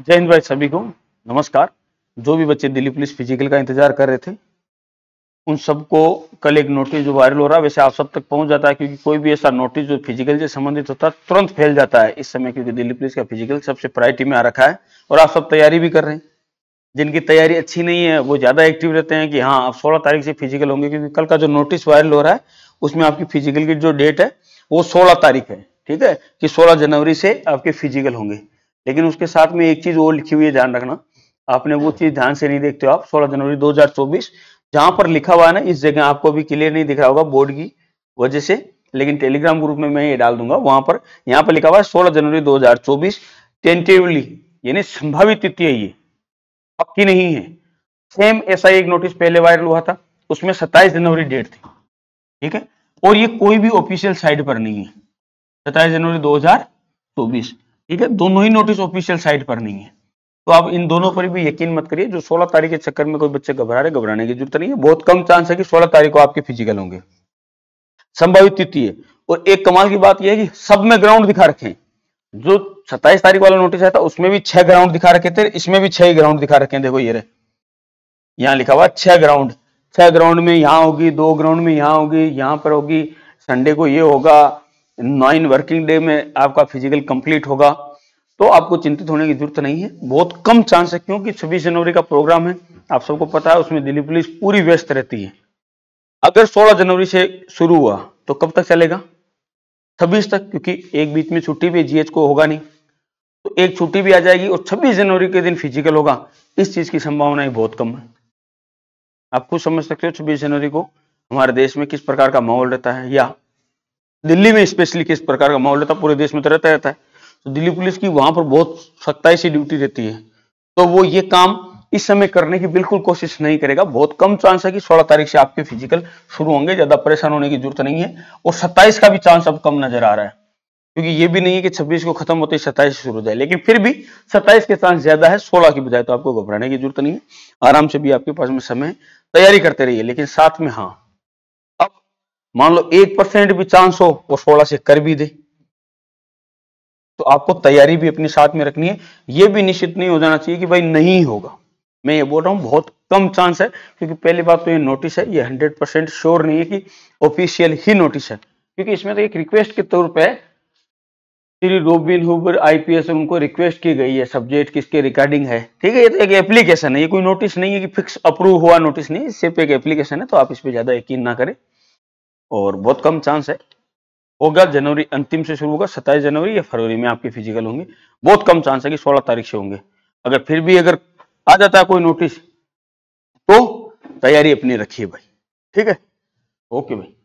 जय हिंद भाई सभी को नमस्कार जो भी बच्चे दिल्ली पुलिस फिजिकल का इंतजार कर रहे थे उन सबको कल एक नोटिस जो वायरल हो रहा है वैसे आप सब तक पहुंच जाता है क्योंकि कोई भी ऐसा नोटिस जो फिजिकल से संबंधित होता है तुरंत फैल जाता है इस समय क्योंकि दिल्ली पुलिस का फिजिकल सबसे प्रायोरिटी में आ रखा है और आप सब तैयारी भी कर रहे हैं जिनकी तैयारी अच्छी नहीं है वो ज़्यादा एक्टिव रहते हैं कि हाँ आप सोलह तारीख से फिजिकल होंगे क्योंकि कल का जो नोटिस वायरल हो रहा है उसमें आपकी फिजिकल की जो डेट है वो सोलह तारीख है ठीक है कि सोलह जनवरी से आपके फिजिकल होंगे लेकिन उसके साथ में एक चीज और लिखी हुई है ध्यान रखना आपने वो चीज ध्यान से नहीं देखते हो आप 16 जनवरी 2024 जहां पर लिखा हुआ है ना इस जगह आपको अभी क्लियर नहीं दिख रहा होगा बोर्ड की वजह से लेकिन टेलीग्राम ग्रुप में मैं ये डाल दूंगा वहां पर यहाँ पर लिखा हुआ है सोलह जनवरी चौबीस टेंटेटिवली यानी संभावित तिथि है ये पक्की नहीं है सेम ऐसा एक नोटिस पहले वायरल हुआ था उसमें सत्ताईस जनवरी डेट थी ठीक है और ये कोई भी ऑफिशियल साइट पर नहीं है सत्ताईस जनवरी दो हजार चौबीस ठीक है दोनों ही नोटिस ऑफिशियल साइट पर नहीं है तो आप इन दोनों पर भी यकीन मत करिए जो 16 तारीख के चक्कर में कोई बच्चे घबरा रहे घबराने की जरूरत नहीं है बहुत कम चांस है कि 16 तारीख को आपके फिजिकल होंगे संभावित तिथि है और एक कमाल की बात यह है कि सब में ग्राउंड दिखा रखे जो 27 तारीख वाला नोटिस आया था उसमें भी छह ग्राउंड दिखा रखे थे इसमें भी छह ग्राउंड दिखा रखे देखो ये यहाँ लिखा हुआ छह ग्राउंड छह ग्राउंड में यहाँ होगी दो ग्राउंड में यहाँ होगी यहाँ पर होगी संडे को ये होगा नाइन वर्किंग डे में आपका फिजिकल कंप्लीट होगा तो आपको चिंतित होने की जरूरत नहीं है बहुत कम चांस है क्योंकि छब्बीस जनवरी का प्रोग्राम है आप सबको पता है उसमें दिल्ली पुलिस पूरी व्यस्त रहती है अगर 16 जनवरी से शुरू हुआ तो कब तक चलेगा छब्बीस तक क्योंकि एक बीच में छुट्टी भी जीएच को होगा नहीं तो एक छुट्टी भी आ जाएगी और 26 जनवरी के दिन फिजिकल होगा इस चीज की संभावना बहुत कम है आप खुद समझ सकते हो 26 जनवरी को हमारे देश में किस प्रकार का माहौल रहता है या दिल्ली में स्पेशली किस प्रकार का माहौल रहता पूरे देश में तो रहता रहता है तो दिल्ली पुलिस की वहां पर बहुत सख्ताई से ड्यूटी रहती है तो वो ये काम इस समय करने की बिल्कुल कोशिश नहीं करेगा बहुत कम चांस है कि 16 तारीख से आपके फिजिकल शुरू होंगे ज्यादा परेशान होने की जरूरत नहीं है और 27 का भी चांस अब कम नजर आ रहा है क्योंकि ये भी नहीं है कि 26 को खत्म होते ही सत्ताईस शुरू हो जाए लेकिन फिर भी 27 के चांस ज्यादा है 16 की बजाय तो आपको घबराने की जरूरत नहीं है आराम से भी आपके पास में समय तैयारी करते रहिए लेकिन साथ में हाँ मान लो एक परसेंट भी चांस हो वो सोलह से कर भी दे तो आपको तैयारी भी अपने साथ में रखनी है ये भी निश्चित नहीं हो जाना चाहिए कि भाई नहीं होगा मैं ये बोल रहा हूं बहुत कम चांस है क्योंकि पहली बात तो ये नोटिस है ये हंड्रेड परसेंट श्योर नहीं है कि ऑफिशियल ही नोटिस है क्योंकि इसमें तो एक रिक्वेस्ट के तौर पर श्री रोबिन हुबर आईपीएस उनको रिक्वेस्ट की गई है सब्जेक्ट किसके रिगार्डिंग है ठीक है ये तो एक एप्लीकेशन है ये कोई नोटिस नहीं है कि फिक्स अप्रूव हुआ नोटिस नहीं सिर्फ एक एप्लीकेशन है तो आप इस पर ज्यादा यकीन ना करें और बहुत कम चांस है होगा जनवरी अंतिम से शुरू होगा सत्ताईस जनवरी या फरवरी में आपके फिजिकल होंगे बहुत कम चांस है कि सोलह तारीख से होंगे अगर फिर भी अगर आ जाता है कोई नोटिस तो तैयारी अपनी रखिए भाई ठीक है ओके भाई